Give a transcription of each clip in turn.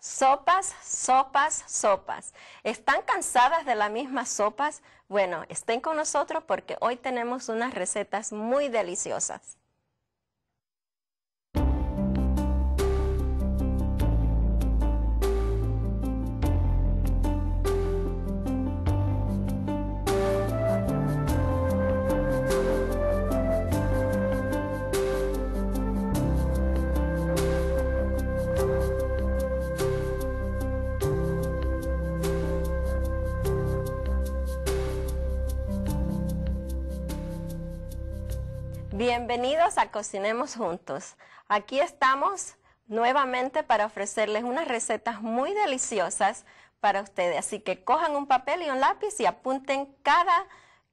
Sopas, sopas, sopas. ¿Están cansadas de las mismas sopas? Bueno, estén con nosotros porque hoy tenemos unas recetas muy deliciosas. Bienvenidos a Cocinemos Juntos. Aquí estamos nuevamente para ofrecerles unas recetas muy deliciosas para ustedes. Así que cojan un papel y un lápiz y apunten cada,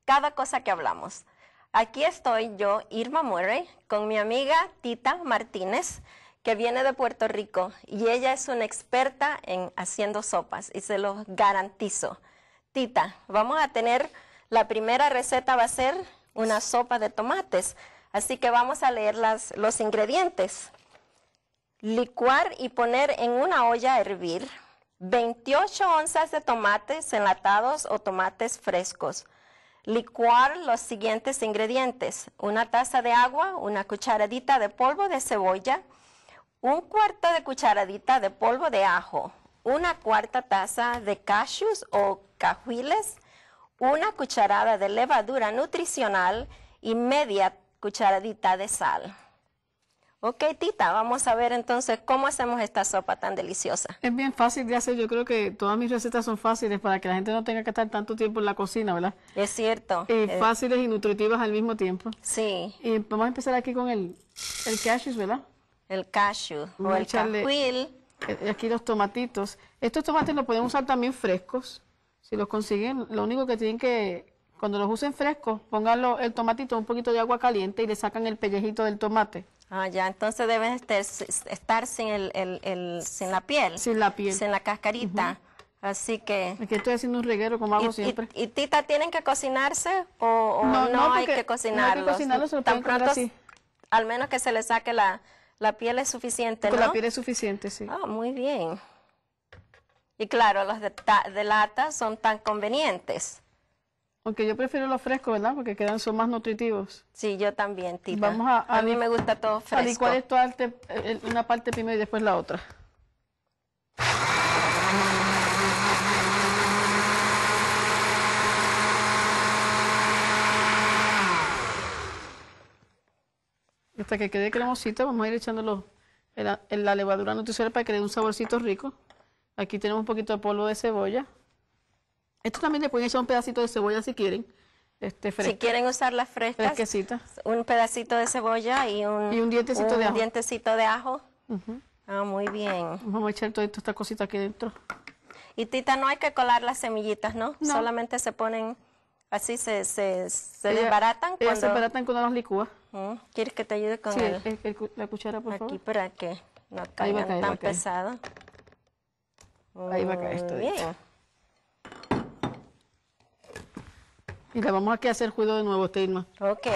cada cosa que hablamos. Aquí estoy yo, Irma Murray, con mi amiga Tita Martínez, que viene de Puerto Rico y ella es una experta en haciendo sopas y se los garantizo. Tita, vamos a tener, la primera receta va a ser una sopa de tomates. Así que vamos a leer las, los ingredientes. Licuar y poner en una olla a hervir 28 onzas de tomates enlatados o tomates frescos. Licuar los siguientes ingredientes. Una taza de agua, una cucharadita de polvo de cebolla, un cuarto de cucharadita de polvo de ajo, una cuarta taza de cashews o cajuiles, una cucharada de levadura nutricional y media cucharadita de sal. Ok, Tita, vamos a ver entonces cómo hacemos esta sopa tan deliciosa. Es bien fácil de hacer, yo creo que todas mis recetas son fáciles para que la gente no tenga que estar tanto tiempo en la cocina, ¿verdad? Es cierto. Y eh, eh, Fáciles y nutritivas al mismo tiempo. Sí. Y vamos a empezar aquí con el, el ¿verdad? El cashew o el eh, Aquí los tomatitos. Estos tomates los podemos usar también frescos, si los consiguen. Lo único que tienen que cuando los usen frescos, pónganlo el tomatito un poquito de agua caliente y le sacan el pellejito del tomate. Ah, ya, entonces deben estar sin, el, sin la piel. Sin la piel. Sin la cascarita. Así que... Es estoy haciendo un reguero como hago siempre. Y, tita tienen que cocinarse o, no, hay que cocinarlos? No hay que cocinarlos, se lo Tan así. Al menos que se le saque la, la piel es suficiente, Con la piel es suficiente, sí. Ah, muy bien. Y claro, los de, de lata son tan convenientes. Aunque yo prefiero los frescos, ¿verdad? Porque quedan, son más nutritivos. Sí, yo también, tita. a, mí me gusta todo fresco. A es tu arte, una parte primero y después la otra. Hasta que quede cremosito, vamos a ir echándolo en la, la levadura nutricional para que le dé un saborcito rico. Aquí tenemos un poquito de polvo de cebolla. Esto también le pueden echar un pedacito de cebolla si quieren. Este, si quieren usar las frescas, un pedacito de cebolla y un, un, dientecito, de ajo. dientecito, de ajo. Ah, muy bien. Vamos a echar todas estas cositas aquí dentro. Y Tita, no hay que colar las semillitas, ¿no? Solamente se ponen así, se, se, se desbaratan. se desbaratan con las licúa. Mm, ¿Quieres que te ayude con la cuchara, por aquí, favor? Aquí para que no caigan tan pesado. Ahí va a caer esto. Bien. Y le vamos aquí a hacer juicio de nuevo, Tilma. Ok.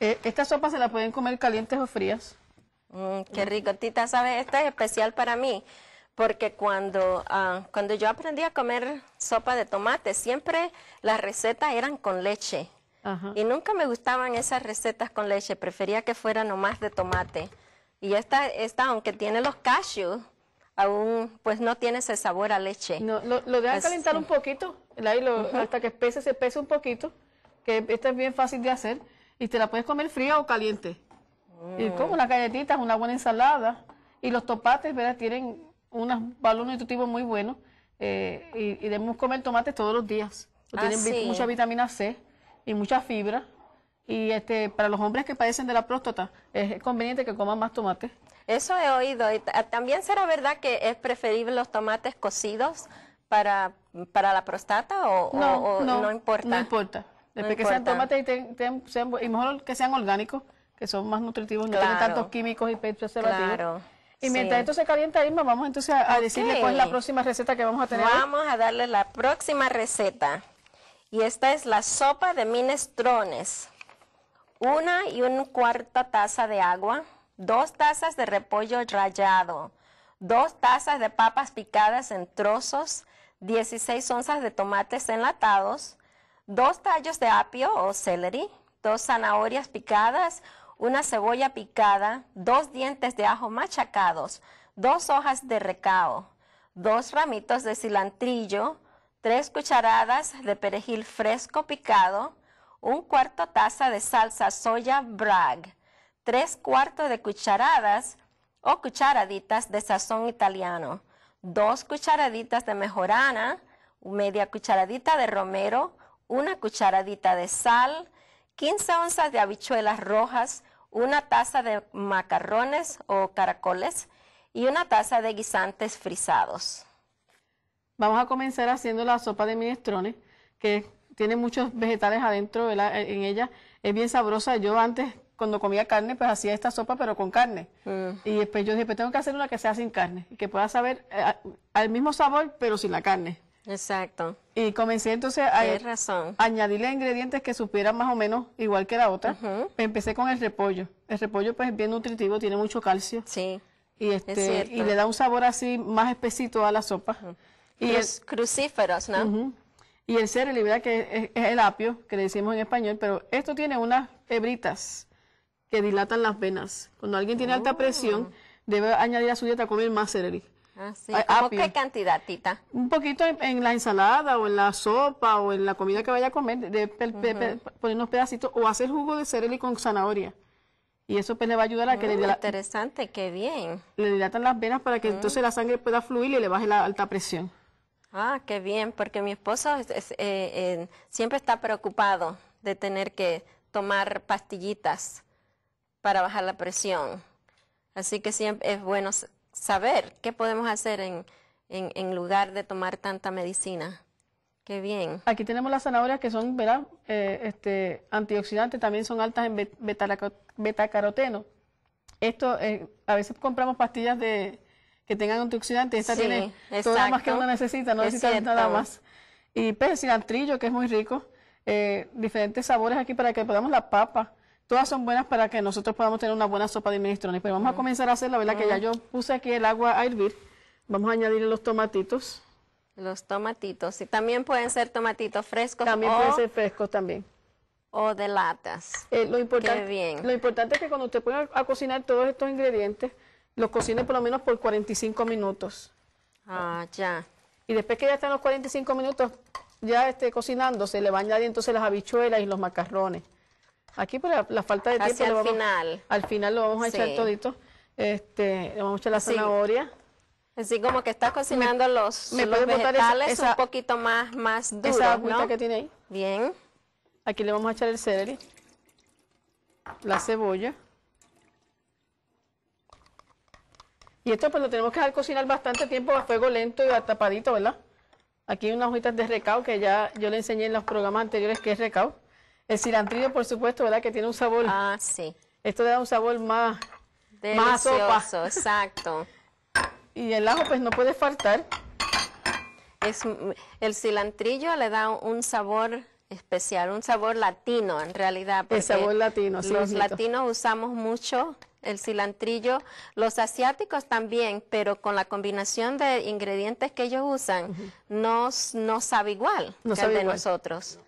Eh, esta sopa se la pueden comer calientes o frías. Mm, qué rico, Tita, ¿sabes? Esta es especial para mí, porque cuando, ah, cuando yo aprendí a comer sopa de tomate, siempre las recetas eran con leche. Y nunca me gustaban esas recetas con leche, prefería que fuera nomás de tomate. Y esta, esta aunque tiene los cashews, aún pues no tiene ese sabor a leche. No, lo, calentar un poquito, hasta que espese, se espese un poquito, que esta es bien fácil de hacer, y te la puedes comer fría o caliente. Y mm. como una es una buena ensalada, y los topates, ¿verdad? Tienen un valores nutritivo muy bueno. Eh, y, debemos comer tomates todos los días, tienen ah, mucha vitamina C y mucha fibra. Y este, para los hombres que padecen de la próstata, es conveniente que coman más tomate. Eso he oído. Y también será verdad que es preferible los tomates cocidos para, la próstata o no, no, importa. No importa. Después que sean tomates y, y mejor que sean orgánicos, que son más nutritivos, no tienen tantos químicos y preservativos. Claro. Y mientras esto se calienta, Irma, vamos entonces a, decirle cuál es la próxima receta que vamos a tener. Vamos a darle la próxima receta. Y esta es la sopa de minestrones. Una y un cuarto taza de agua, dos tazas de repollo rallado, dos tazas de papas picadas en trozos, 16 onzas de tomates enlatados, dos tallos de apio o celery, dos zanahorias picadas, una cebolla picada, dos dientes de ajo machacados, dos hojas de recao, dos ramitos de cilantrillo, 3 cucharadas de perejil fresco picado, un cuarto taza de salsa soya Bragg. 3 cuartos de cucharadas o cucharaditas de sazón italiano, 2 cucharaditas de mejorana, media cucharadita de romero, una cucharadita de sal, 15 onzas de habichuelas rojas, una taza de macarrones o caracoles y una taza de guisantes frisados. Vamos a comenzar haciendo la sopa de minestrones, que tiene muchos vegetales adentro e, en ella. Es bien sabrosa. Yo antes, cuando comía carne, pues hacía esta sopa, pero con carne. Mm. Y después yo dije, pues tengo que hacer una que sea sin carne, que pueda saber eh, al mismo sabor, pero sin la carne. Exacto. Y comencé entonces a añadirle ingredientes que supieran más o menos igual que la otra. Pues empecé con el repollo. El repollo pues es bien nutritivo, tiene mucho calcio. Sí. Y, este, y le da un sabor así más espesito a la sopa y es crucíferos, ¿no? Y el verdad que es, el apio, que le decimos en español, pero esto tiene unas hebritas que dilatan las venas. Cuando alguien tiene alta oh. presión, debe añadir a su dieta comer más cereli. Ah, ¿A qué cantidad, Tita? Un poquito en, la ensalada o en la sopa o en la comida que vaya a comer, poner unos pedacitos o hacer jugo de cereli con zanahoria. Y eso pues, le va a ayudar a que oh, dilatan. Interesante, qué bien. Le dilatan las venas para que ah. entonces la sangre pueda fluir y le baje la alta presión. Ah, qué bien, porque mi esposo es, eh, siempre está preocupado de tener que tomar pastillitas para bajar la presión. Así que siempre es bueno saber qué podemos hacer en, lugar de tomar tanta medicina. Qué bien. Aquí tenemos las zanahorias que son, ¿verdad? Eh, este, antioxidantes, también son altas en betacaroteno. Beta Esto, eh, a veces compramos pastillas de, que tengan antioxidantes. Esta tiene más que uno necesita, no necesita nada más. Y pues cilantrillo, que es muy rico. Eh, diferentes sabores aquí para que podamos la papa. Todas son buenas para que nosotros podamos tener una buena sopa de minestrone. Pero pues vamos a mm. comenzar a hacer la ¿verdad? Que ya mm. yo puse aquí el agua a hervir. Vamos a añadir los tomatitos. Los tomatitos. Y también pueden ser tomatitos frescos. También pueden ser frescos también o de latas. Eh, lo, importante, lo importante es que cuando usted ponga a cocinar todos estos ingredientes, lo cocine por lo menos por 45 minutos. Ah, ya. Y después que ya están los 45 minutos ya este, cocinándose, le va a añadir entonces las habichuelas y los macarrones. Aquí por pues, la, falta de tiempo... Hacia al final. Al final lo vamos a echar todito. Este, le vamos a echar la zanahoria. Así como que estás cocinando los, me vegetales un poquito más, más duro, Esa agüita que tiene ahí. Bien. Aquí le vamos a echar el celery, la cebolla. Y esto pues lo tenemos que dejar cocinar bastante tiempo a fuego lento y tapadito, ¿verdad? Aquí unas hojitas de recao que ya yo le enseñé en los programas anteriores que es recao. El cilantrillo, por supuesto, ¿verdad? Que tiene un sabor. Ah, sí. Esto le da un sabor más, Delicioso, más exacto. Y el ajo pues no puede faltar. Es, el cilantrillo le da un sabor especial, un sabor latino en realidad. El sabor latino, sí. Los latinos usamos mucho el cilantrillo, los asiáticos también, pero con la combinación de ingredientes que ellos usan, no, sabe igual que sabe el de nosotros.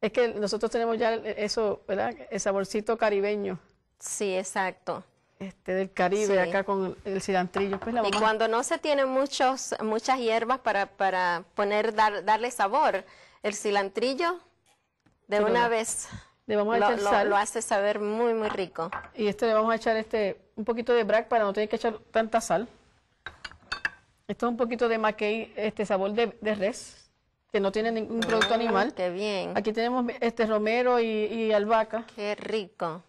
Es que nosotros tenemos ya eso, ¿verdad? El saborcito caribeño. Sí, exacto. Este, del Caribe, acá con el cilantrillo. Pues, y cuando no se tienen muchos, muchas hierbas para, para poner, darle sabor, el cilantrillo de una vez le vamos a lo, echar sal. Lo hace saber muy, muy rico. Y este le vamos a echar este un poquito de brack para no tener que echar tanta sal. Esto es un poquito de maquey, este sabor de, de res, que no tiene ningún producto mm, animal. Qué bien. Aquí tenemos este romero y, y albahaca. Qué rico.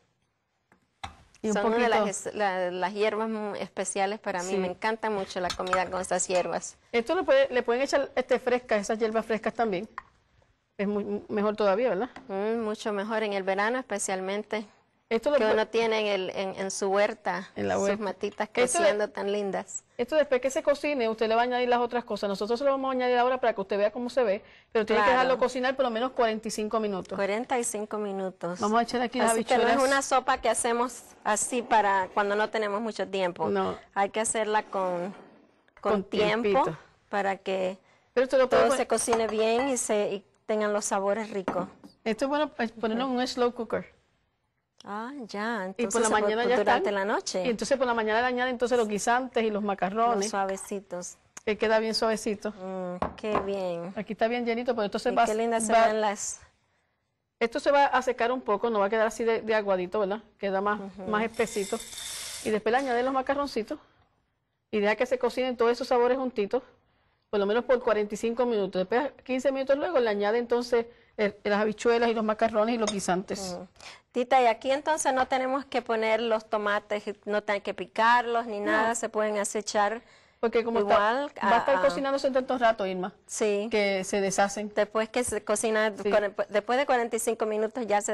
Y Son de las, hierbas especiales para mí. Me encanta mucho la comida con esas hierbas. Esto le pueden echar este fresca esas hierbas frescas también es mejor todavía, ¿verdad? Mm, mucho mejor en el verano especialmente. Esto que uno tiene en, el, en, su huerta, en la huerta, sus matitas creciendo tan lindas. Esto después que se cocine, usted le va a añadir las otras cosas. Nosotros se lo vamos a añadir ahora para que usted vea cómo se ve, pero tiene que dejarlo cocinar por lo menos 45 minutos. 45 minutos. Vamos a echar aquí las Que no es una sopa que hacemos así para cuando no tenemos mucho tiempo. No. Hay que hacerla con, con, tiempo para que todo se cocine bien y se tengan los sabores ricos. Esto es bueno ponerlo en un slow cooker. Ah, ya. Entonces, y por la mañana ya durante la noche. Y entonces por la mañana le añaden entonces los guisantes y los macarrones. Los suavecitos. Que queda bien suavecito. Mm, qué bien. Aquí está bien llenito, pero entonces qué lindas se ven las... Esto se va a secar un poco, no va a quedar así de, aguadito, ¿verdad? Queda más, más espesito. Y después le añaden los macarroncitos y deja que se cocinen todos esos sabores juntitos por lo menos por 45 minutos. Después, 15 minutos luego, le añade entonces las habichuelas y los macarrones y los guisantes. Tita, y aquí entonces no tenemos que poner los tomates, no tienen que picarlos ni nada, se pueden acechar. Porque como Igual, va a estar cocinándose cocinándose tanto rato, Irma, sí, que se deshacen. Después que se cocina, después de 45 minutos ya se Ya se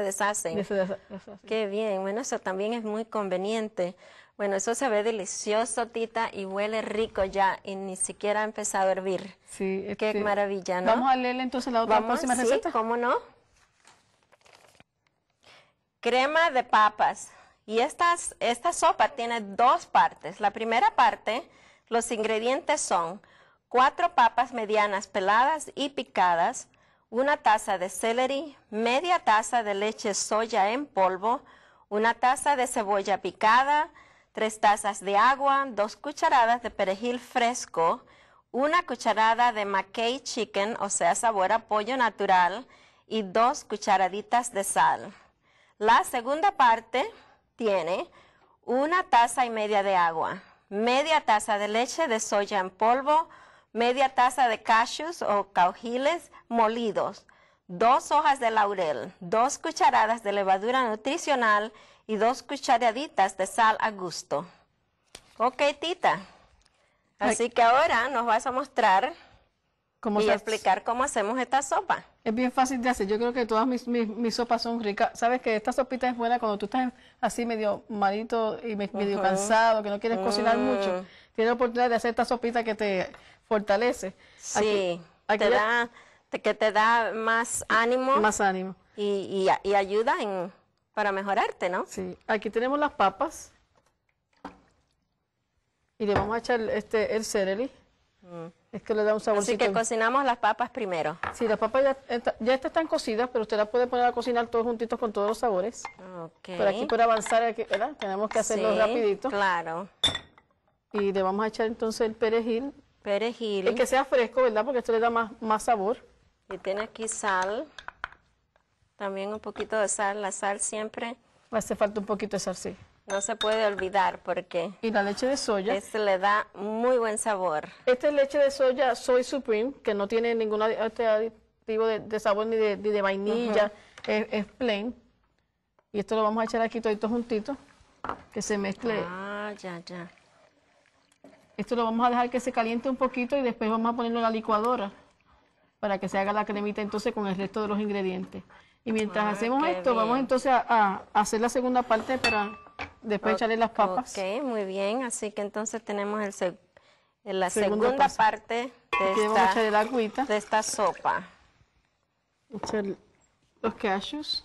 deshacen. Qué bien, bueno, eso también es muy conveniente. Bueno, eso se ve delicioso, Tita, y huele rico ya, y ni siquiera ha empezado a hervir. Sí. Qué maravilla, ¿no? Vamos a leer entonces la otra ¿Vamos? próxima sí, cómo no. Crema de papas. Y estas, esta sopa tiene dos partes. La primera parte, los ingredientes son cuatro papas medianas peladas y picadas, una taza de celery, media taza de leche soya en polvo, una taza de cebolla picada, tres tazas de agua, dos cucharadas de perejil fresco, una cucharada de McKay Chicken, o sea, sabor a pollo natural, y dos cucharaditas de sal. La segunda parte tiene una taza y media de agua, media taza de leche de soya en polvo, media taza de cashews o caujiles molidos, dos hojas de laurel, dos cucharadas de levadura nutricional y dos cucharaditas de sal a gusto. Ok, tita. Así que ahora nos vas a mostrar ¿Cómo y explicar cómo hacemos esta sopa. Es bien fácil de hacer. Yo creo que todas mis, mis, sopas son ricas. Sabes que esta sopita es buena cuando tú estás así medio malito y medio cansado, que no quieres cocinar mm. mucho. Tienes la oportunidad de hacer esta sopita que te fortalece. Sí, que te da más ánimo. Más ánimo. y, y ayuda en para mejorarte, ¿no? Sí, aquí tenemos las papas y le vamos a echar este, el celery. Mm. Es que le da un saborcito. Así que cocinamos las papas primero. Sí, las papas ya, ya están cocidas, pero usted las puede poner a cocinar todos juntitos con todos los sabores. Ok. Pero aquí para avanzar, ¿verdad? Tenemos que hacerlo sí, rapidito. claro. Y le vamos a echar entonces el perejil. Perejil. Y que sea fresco, ¿verdad? Porque esto le da más, más sabor. Y tiene aquí sal. También un poquito de sal, la sal siempre. Hace falta un poquito de sal, sí. No se puede olvidar porque... Y la leche de soya. Este le da muy buen sabor. Esta es leche de soya Soy Supreme, que no tiene ningún este aditivo de, sabor ni de, vainilla, es, es, plain. Y esto lo vamos a echar aquí todito juntito, que se mezcle. Ah, ya, ya. Esto lo vamos a dejar que se caliente un poquito y después vamos a ponerlo en la licuadora para que se haga la cremita entonces con el resto de los ingredientes. Y mientras ah, hacemos esto, vamos entonces a, hacer la segunda parte para después echarle las papas. Ok, muy bien. Así que entonces tenemos el eh, la segunda, parte de esta, sopa. los cashews.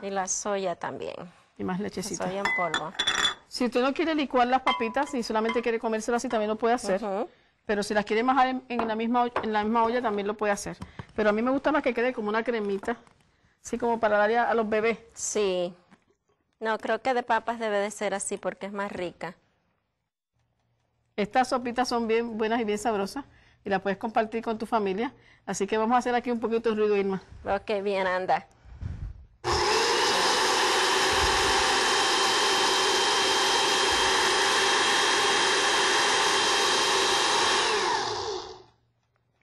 Y la soya también. Y más lechecita. soya en polvo. Si usted no quiere licuar las papitas y solamente quiere comérselas y también lo puede hacer. Pero si las quiere majar en, la misma, en la misma olla también lo puede hacer. Pero a mí me gusta más que quede como una cremita, así como para darle a, a los bebés. Sí. No, creo que de papas debe de ser así porque es más rica. Estas sopitas son bien buenas y bien sabrosas y las puedes compartir con tu familia. Así que vamos a hacer aquí un poquito de ruido, Irma. Ok, bien, anda.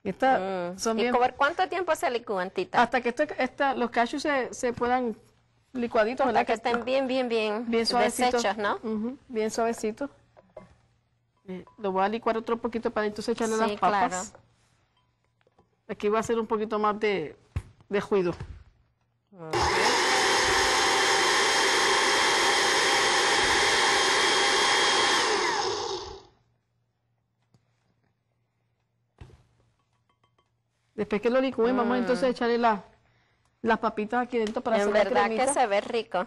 Esta, ah. son ¿Y bien, cuánto tiempo se licúan, Hasta que esta, los cachos se, se puedan licuaditos, hasta que estén bien, bien, bien, bien suavecitos, ¿no? bien suavecitos. Eh, lo voy a licuar otro poquito para entonces echarle las papas. Aquí va a ser un poquito más de, de juido. Ah. Después que lo licúen, vamos mm. entonces a echarle las papitas aquí dentro para hacer la cremita. En verdad que se ve rico.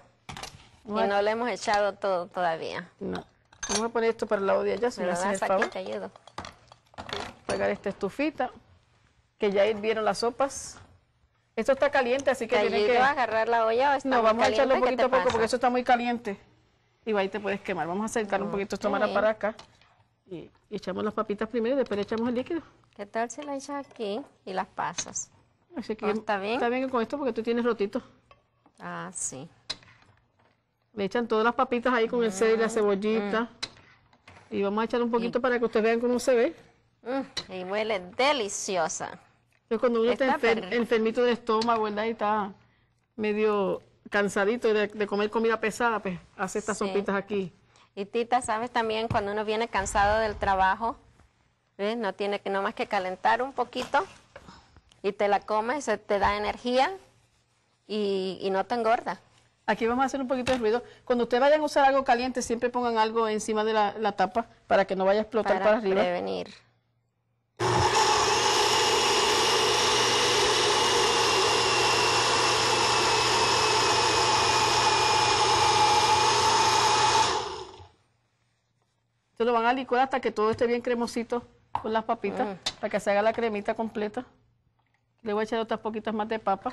Y no lo hemos echado todo todavía. No. Vamos a poner esto para el lado de allá, si me, el favor. Aquí, te ayudo. Pegar esta estufita, que ya hirvieron las sopas. Esto está caliente, así que tiene que... agarrar la olla o está No, vamos a echarlo poquito a poco, porque eso está muy caliente. Y ahí te puedes quemar. Vamos a acercar un mm, poquito esto para acá. Y, echamos las papitas primero y después le echamos el líquido. ¿Qué tal si la echas aquí y las pasas? Así que ¿Está bien? Está bien con esto porque tú tienes rotito. Ah, sí. Le echan todas las papitas ahí con el sed y la mm, cebollita. Mm. Y vamos a echar un poquito para que ustedes vean cómo se ve. Mm, y huele deliciosa. Pero cuando uno está, enfermito de estómago, ¿verdad? Y está medio cansadito de, comer comida pesada, pues hace estas sopitas aquí. Y Tita, sabes también cuando uno viene cansado del trabajo, ¿ves? no tiene que nomás que calentar un poquito y te la comes, te da energía y, no te engorda. Aquí vamos a hacer un poquito de ruido. Cuando ustedes vayan a usar algo caliente, siempre pongan algo encima de la, tapa para que no vaya a explotar para, para arriba. Entonces lo van a licuar hasta que todo esté bien cremosito con las papitas, mm. para que se haga la cremita completa. Le voy a echar otras poquitas más de papa.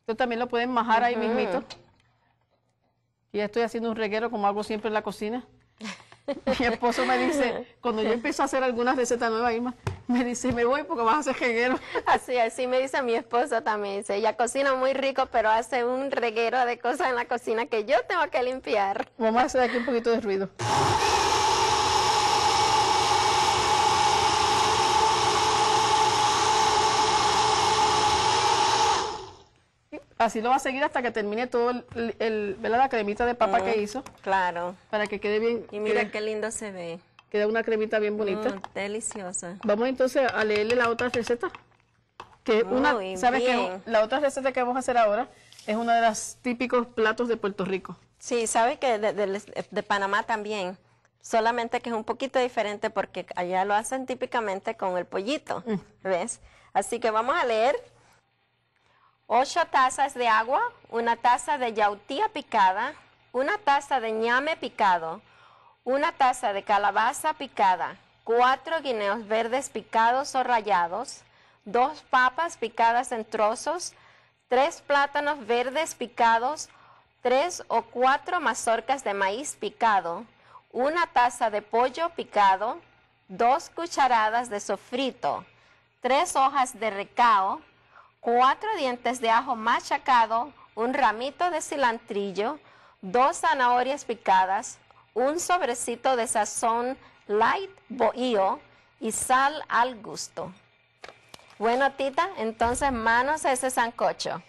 Esto también lo pueden majar ahí mismito. Y ya estoy haciendo un reguero como hago siempre en la cocina. Mi esposo me dice, cuando yo empiezo a hacer algunas recetas nuevas, más me dice, me voy porque vas a hacer reguero. Así, así me dice mi esposa también, dice, ella cocina muy rico, pero hace un reguero de cosas en la cocina que yo tengo que limpiar. Vamos a hacer aquí un poquito de ruido. Así lo va a seguir hasta que termine todo el, el, la cremita de papa que hizo. Claro. Para que quede bien. Y mira qué lindo se ve. Queda una cremita bien bonita. Mm, deliciosa. Vamos entonces a leerle la otra receta. Que Muy una, ¿sabes qué? La otra receta que vamos a hacer ahora es una de las típicos platos de Puerto Rico. Sí, sabes que de, Panamá también, solamente que es un poquito diferente porque allá lo hacen típicamente con el pollito, mm. ¿ves? Así que vamos a leer. Ocho tazas de agua, una taza de yautía picada, una taza de ñame picado, una taza de calabaza picada, cuatro guineos verdes picados o rayados, dos papas picadas en trozos, tres plátanos verdes picados, tres o cuatro mazorcas de maíz picado, una taza de pollo picado, dos cucharadas de sofrito, tres hojas de recao, cuatro dientes de ajo machacado, un ramito de cilantrillo, dos zanahorias picadas, un sobrecito de sazón light bohío y sal al gusto. Bueno, Tita, entonces manos a ese sancocho.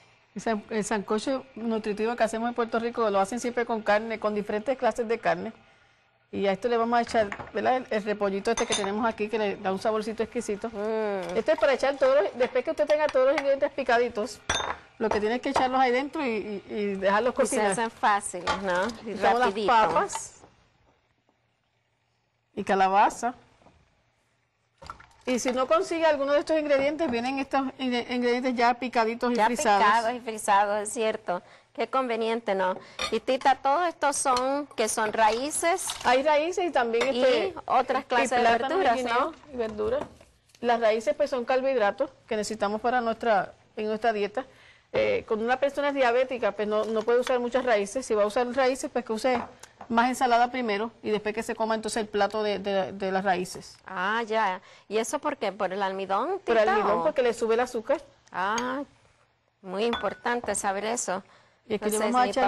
El sancocho nutritivo que hacemos en Puerto Rico lo hacen siempre con carne, con diferentes clases de carne. Y a esto le vamos a echar ¿verdad? El, repollito este que tenemos aquí, que le da un saborcito exquisito. Mm. Esto es para echar todos, después que usted tenga todos los ingredientes picaditos, lo que tiene que echarlos ahí dentro y, dejarlos cocinar. Y se hacen fáciles, ¿no? Y las papas, y calabaza. Y si no consigue alguno de estos ingredientes, vienen estos ingredientes ya picaditos y frisados. picados y frisados, es cierto. Qué conveniente, ¿no? Y Tita, todos estos son, que son raíces. Hay raíces y también este, otras clases de verduras, ¿no? verduras. Las raíces pues son carbohidratos que necesitamos para nuestra, en nuestra dieta. Eh, Con una persona diabética, pues no, no puede usar muchas raíces. Si va a usar raíces, pues que use más ensalada primero y después que se coma entonces el plato de, las raíces. Ah, ya. ¿Y eso por qué? ¿Por el almidón? por el almidón, porque le sube el azúcar. Ah, muy importante saber eso. Y Entonces,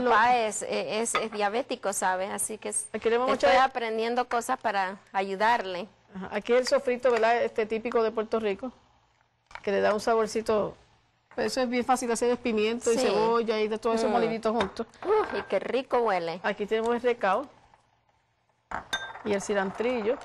papá es, e, diabético, ¿sabes? Así que estoy aprendiendo cosas para ayudarle. Aquí el sofrito, ¿verdad? Este típico de Puerto Rico, que le da un saborcito eso es bien fácil hacer es pimiento y cebolla y de todo eso mm. molinitos juntos. Uf, y qué rico huele. Aquí tenemos el recao y el cilantrillo.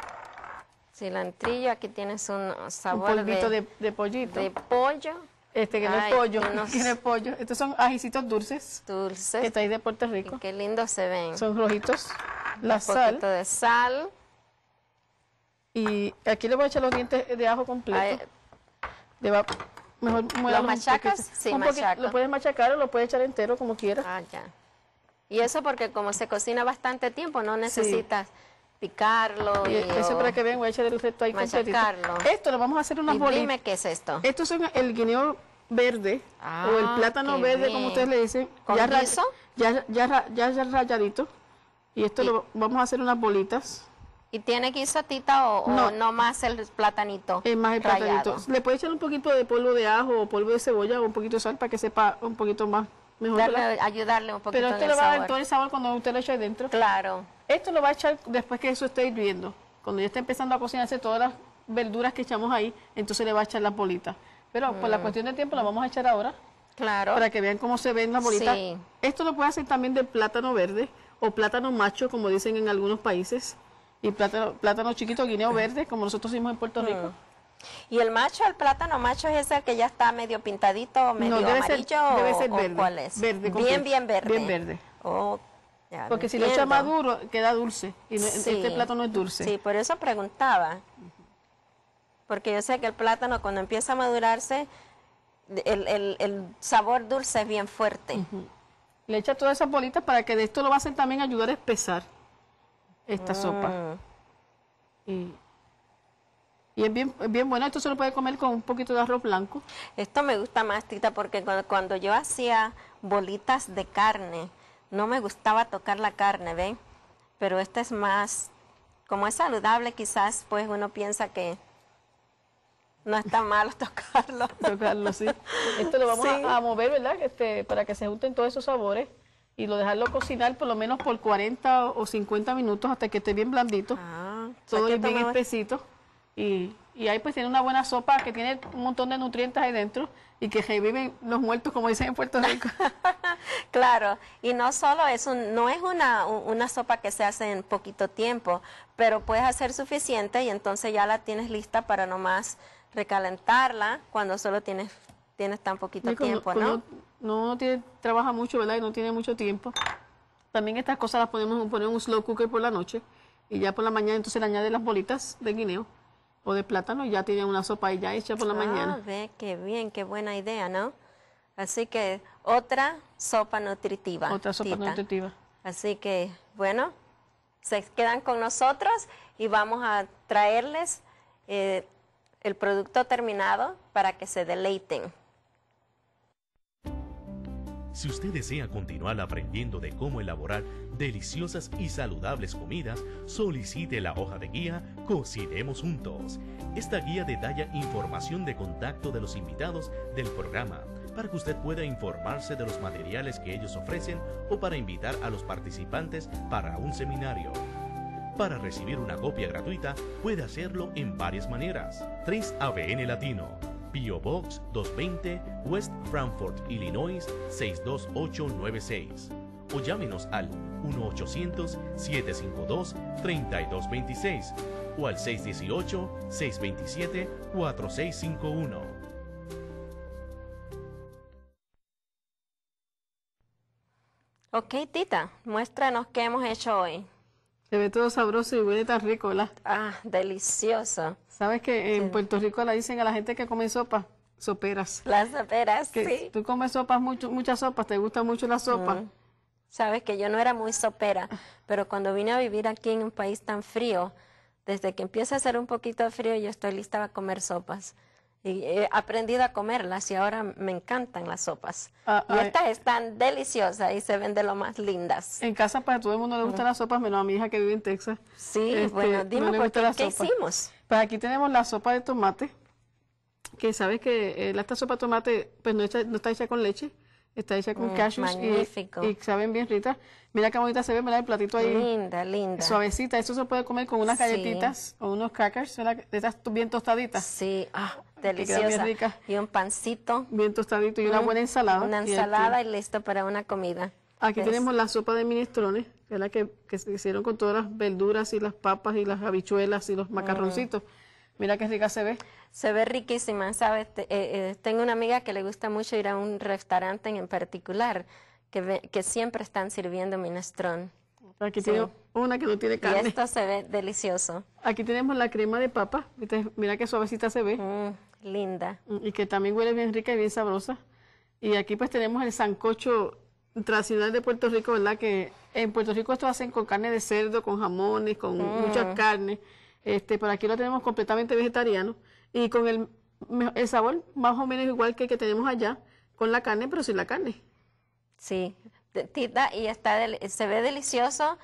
Cilantrillo, aquí tienes un sabor un polvito de, pollito. De pollo. Este que no es pollo, unos... pollo. Estos son ajicitos dulces. Dulces. Que estáis de Puerto Rico. qué lindo se ven. Son rojitos. La un sal. de sal. Y aquí le voy a echar los dientes de ajo completo. De Le va ¿Lo machacas? Sí, Lo puedes machacar o lo puedes echar entero como quieras. Ah, ya. Y eso porque como se cocina bastante tiempo, no necesitas picarlo. eso para que vean, voy a echar el resto ahí machacarlo. Esto lo vamos a hacer unas y bolitas. dime qué es esto. Esto es el guineo verde o el ah, plátano verde, como ustedes le dicen. ya, Ya, ya, ya, ya rayadito. Y esto lo vamos a hacer unas bolitas. ¿Y tiene que o no, más el platanito? Es más el platanito. Le puede echar un poquito de polvo de ajo o polvo de cebolla o un poquito de sal para que sepa un poquito más. Mejor ayudarle un poquito Pero esto le va a dar todo el sabor cuando usted lo eche dentro. Claro. Esto lo va a echar después que eso esté hirviendo. Cuando ya esté empezando a cocinarse todas las verduras que echamos ahí, entonces le va a echar las bolitas. Pero por la mm. cuestión de tiempo la vamos a echar ahora. Claro. Para que vean cómo se ven las bolitas. Sí. Esto lo puede hacer también de plátano verde o plátano macho, como dicen en algunos países y plátano, chiquito, guineo verde, como nosotros hicimos en Puerto Rico. Mm. ¿Y el macho, el plátano macho es ese que ya está medio pintadito, medio no, debe amarillo ser, debe ser verde, cuál es? Verde, bien, bien verde. Bien verde. Oh, Porque si lo echa maduro, queda dulce. Y este plátano es dulce. Sí, por eso preguntaba. Porque yo sé que el plátano cuando empieza a madurarse, el, el, sabor dulce es bien fuerte. Le echa todas esas bolitas para que de esto lo va a también ayudar a espesar esta mm. sopa. Y, es bien, bien bueno, esto se lo puede comer con un poquito de arroz blanco. Esto me gusta más, Tita, porque cuando, yo hacía bolitas de carne, no me gustaba tocar la carne, ¿ven? Pero esta es más, como es saludable, quizás pues uno piensa que no está malo tocarlo. tocarlo, sí. Esto lo vamos A, a, mover, ¿verdad? Este, para que se junten todos esos sabores y lo dejarlo cocinar por lo menos por 40 o 50 minutos hasta que esté bien blandito, ah, todo bien espesito. Y, ahí pues tiene una buena sopa que tiene un montón de nutrientes ahí dentro y que reviven los muertos, como dicen en Puerto Rico. claro, y no solo es no es una, una sopa que se hace en poquito tiempo, pero puedes hacer suficiente y entonces ya la tienes lista para nomás recalentarla cuando solo tienes, tienes tan poquito tiempo, ¿no? no trabaja mucho, ¿verdad? Y no tiene mucho tiempo. También estas cosas las podemos poner en un slow cooker por la noche y ya por la mañana entonces le añade las bolitas de guineo o de plátano y ya tiene una sopa ya hecha por la ah, mañana. Ve, qué bien, qué buena idea, ¿no? Así que otra sopa nutritiva. Otra sopa nutritiva. Así que, bueno, se quedan con nosotros y vamos a traerles eh, el producto terminado para que se deleiten. Si usted desea continuar aprendiendo de cómo elaborar deliciosas y saludables comidas, solicite la hoja de guía Cocinemos Juntos. Esta guía detalla información de contacto de los invitados del programa para que usted pueda informarse de los materiales que ellos ofrecen o para invitar a los participantes para un seminario. Para recibir una copia gratuita puede hacerlo en varias maneras. 3ABN Latino PO Box 220 West Frankfort, Illinois 62896 o llámenos al 1-800-752-3226 o al 618-627-4651. Ok, Tita, muéstranos qué hemos hecho hoy. Se ve todo sabroso y huele tan rico, ¿verdad? Ah, delicioso. ¿Sabes que en Puerto Rico la dicen a la gente que come sopa? Soperas. Las soperas, que sí. Tú comes sopas, mucho, muchas sopas, te gusta mucho la sopa. Sabes que yo no era muy sopera, pero cuando vine a vivir aquí en un país tan frío, desde que empieza a hacer un poquito de frío, yo estoy lista para comer sopas. Y he eh, aprendido a comerlas y ahora me encantan las sopas. Ah, y estas están deliciosas y se ven de lo más lindas. En casa para pues, todo el mundo le gustan las sopas, menos a mi hija que vive en Texas. Sí, este, bueno, dime ¿qué hicimos? Pues aquí tenemos la sopa de tomate, que sabes que eh, esta sopa de tomate pues no, no está hecha con leche, Está hecha con mm, Y, saben bien rita Mira qué bonita se ve, mira el platito ahí. Linda, linda. Suavecita. Eso se puede comer con unas galletitas o unos crackers, estas bien tostaditas. Sí, ah, deliciosa. Y un pancito. Bien tostadito y una buena ensalada. Una ensalada y, listo para una comida. Aquí tenemos la sopa de minestrones, ¿verdad? Que, que se hicieron con todas las verduras y las papas y las habichuelas y los macarroncitos. Mira qué rica se ve. Se ve riquísima, ¿sabes? Eh, eh, tengo una amiga que le gusta mucho ir a un restaurante en particular, que, que siempre están sirviendo minestrón. Aquí tengo una que no tiene carne. Y esto se ve delicioso. Aquí tenemos la crema de papa. Mira qué suavecita se ve. Mm, linda. Mm, y que también huele bien rica y bien sabrosa. Y aquí pues tenemos el sancocho tradicional de Puerto Rico, ¿verdad? Que en Puerto Rico esto hacen con carne de cerdo, con jamones, con mm. muchas carnes. Este, por aquí lo tenemos completamente vegetariano y con el, el sabor más o menos igual que el que tenemos allá, con la carne, pero sin la carne. Sí, y está se ve delicioso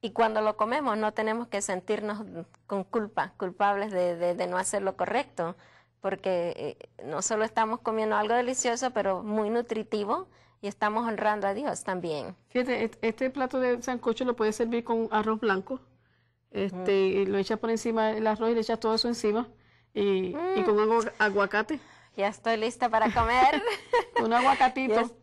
y cuando lo comemos no tenemos que sentirnos con culpa, culpables de, no hacer lo correcto, porque eh, no solo estamos comiendo algo delicioso, pero muy nutritivo y estamos honrando a Dios también. Fíjate, este plato de sancocho lo puede servir con arroz blanco este, lo echas por encima del arroz y le echas todo eso encima y, mm. con aguacate. Ya estoy lista para comer. un aguacatito.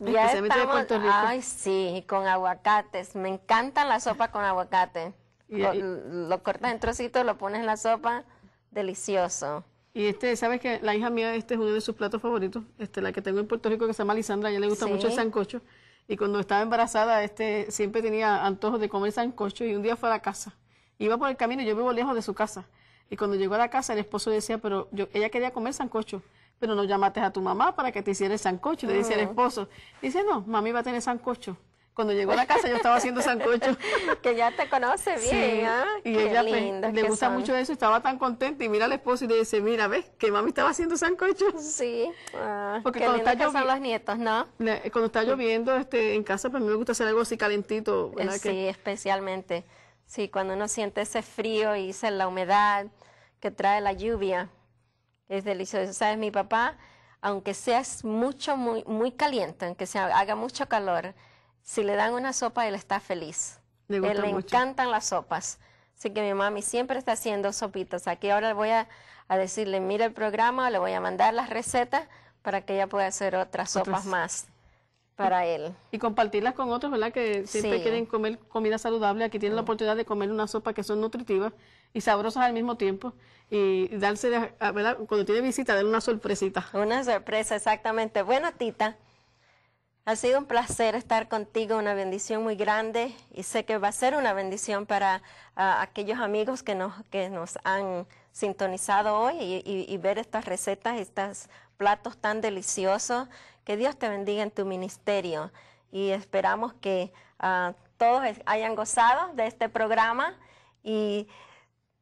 Ya estamos, Ay, sí, con aguacates. Me encanta la sopa con aguacate. lo, cortas en trocitos, lo pones en la sopa, delicioso. Y este, sabes que la hija mía, este es uno de sus platos favoritos, este, la que tengo en Puerto Rico que se llama Lisandra, a ella le gusta mucho el sancocho. Y cuando estaba embarazada, este siempre tenía antojo de comer sancocho y un día fue a la casa. Iba por el camino, y yo vivo lejos de su casa. Y cuando llegó a la casa, el esposo decía, pero yo, ella quería comer sancocho, pero no llamaste a tu mamá para que te hiciera sancocho, le decía el esposo. Dice, no, mami va a tener sancocho cuando llegó a la casa yo estaba haciendo sancocho. que ya te conoce bien, sí. ¿ah? Y ella pues, le gusta mucho eso, estaba tan contenta y mira al esposo y le dice, mira, ves, que mami estaba haciendo sancocho. Sí, ah, porque cuando está lloviendo los nietos, ¿no? Cuando está lloviendo este, en casa, pues mí me gusta hacer algo así calentito. Eh, sí, especialmente. Sí, cuando uno siente ese frío y esa, la humedad que trae la lluvia, es delicioso. ¿Sabes? Mi papá, aunque sea mucho, muy, caliente, aunque se haga mucho calor, si le dan una sopa, él está feliz. Le, él, le encantan las sopas. Así que mi mami siempre está haciendo sopitas. Aquí ahora le voy a, decirle, mira el programa, le voy a mandar las recetas para que ella pueda hacer otras, sopas más para él. Y compartirlas con otros, ¿verdad? Que siempre quieren comer comida saludable. Aquí tienen la oportunidad de comer una sopa que son nutritivas y sabrosas al mismo tiempo. Y Cuando tiene visita, darle una sorpresita. Una sorpresa, exactamente. Bueno, Tita. Ha sido un placer estar contigo, una bendición muy grande y sé que va a ser una bendición para aquellos amigos que nos, han sintonizado hoy y, ver estas recetas, estos platos tan deliciosos. Que Dios te bendiga en tu ministerio y esperamos que ah, todos hayan gozado de este programa y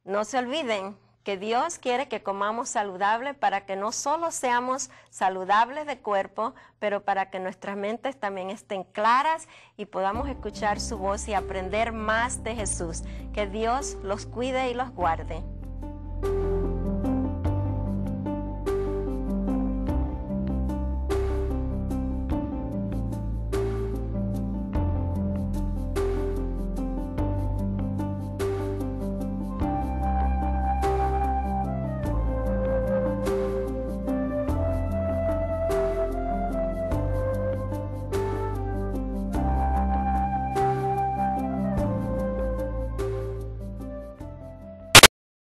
no se olviden que Dios quiere que comamos saludable para que no solo seamos saludables de cuerpo, pero para que nuestras mentes también estén claras y podamos escuchar su voz y aprender más de Jesús. Que Dios los cuide y los guarde.